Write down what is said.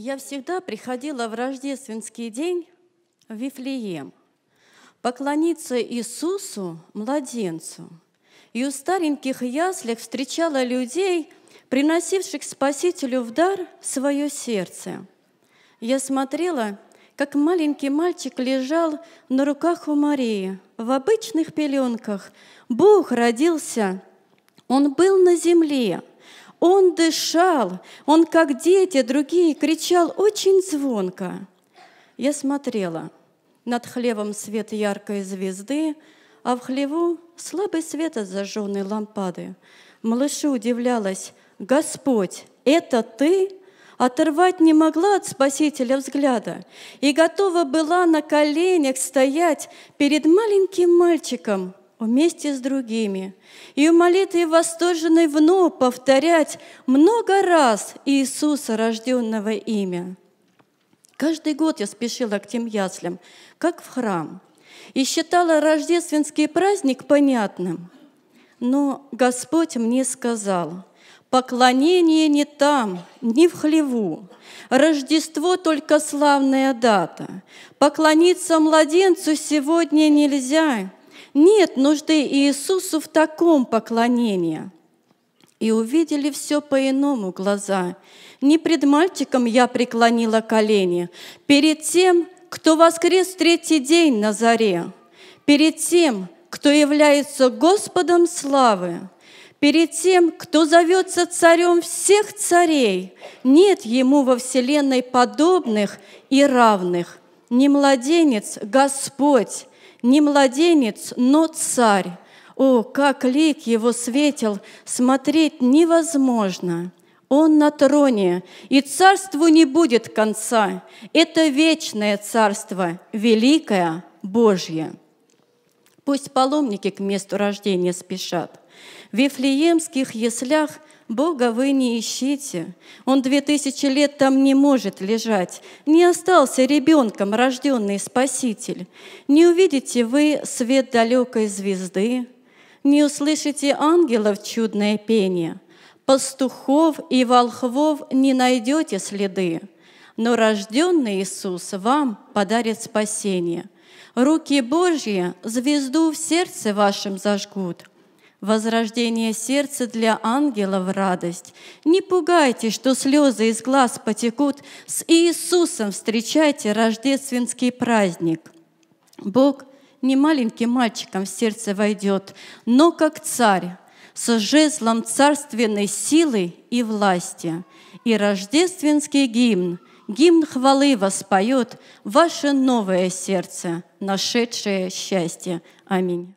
Я всегда приходила в рождественский день в Вифлеем поклониться Иисусу, младенцу. И у стареньких яслях встречала людей, приносивших Спасителю в дар свое сердце. Я смотрела, как маленький мальчик лежал на руках у Марии в обычных пеленках. Бог родился, Он был на земле – он дышал, он, как дети другие, кричал очень звонко. Я смотрела. Над хлевом свет яркой звезды, а в хлеву слабый свет от зажженной лампады. Малышу удивлялась. «Господь, это ты?» Оторвать не могла от Спасителя взгляда и готова была на коленях стоять перед маленьким мальчиком, вместе с другими и в молитве восторженной вновь повторять много раз Иисуса рожденного имя. Каждый год я спешила к тем яслям, как в храм, и считала рождественский праздник понятным. Но Господь мне сказал, поклонение не там, не в хлеву. Рождество — только славная дата. Поклониться младенцу сегодня нельзя, нет нужды Иисусу в таком поклонении. И увидели все по-иному глаза. Не пред мальчиком я преклонила колени, перед тем, кто воскрес третий день на заре, перед тем, кто является Господом славы, перед тем, кто зовется царем всех царей, нет ему во вселенной подобных и равных. Не младенец, Господь, не младенец, но царь. О, как лик его светил, смотреть невозможно. Он на троне, и царству не будет конца. Это вечное царство, великое Божье. Пусть паломники к месту рождения спешат. В Вифлеемских яслях Бога вы не ищите. Он две тысячи лет там не может лежать. Не остался ребенком рожденный Спаситель. Не увидите вы свет далекой звезды, не услышите ангелов чудное пение. Пастухов и волхвов не найдете следы, но рожденный Иисус вам подарит спасение – Руки Божьи звезду в сердце вашем зажгут. Возрождение сердца для ангелов — радость. Не пугайте, что слезы из глаз потекут. С Иисусом встречайте рождественский праздник. Бог не маленьким мальчиком в сердце войдет, но как царь, с жезлом царственной силы и власти. И рождественский гимн — Гимн хвалы воспоет ваше новое сердце, нашедшее счастье. Аминь.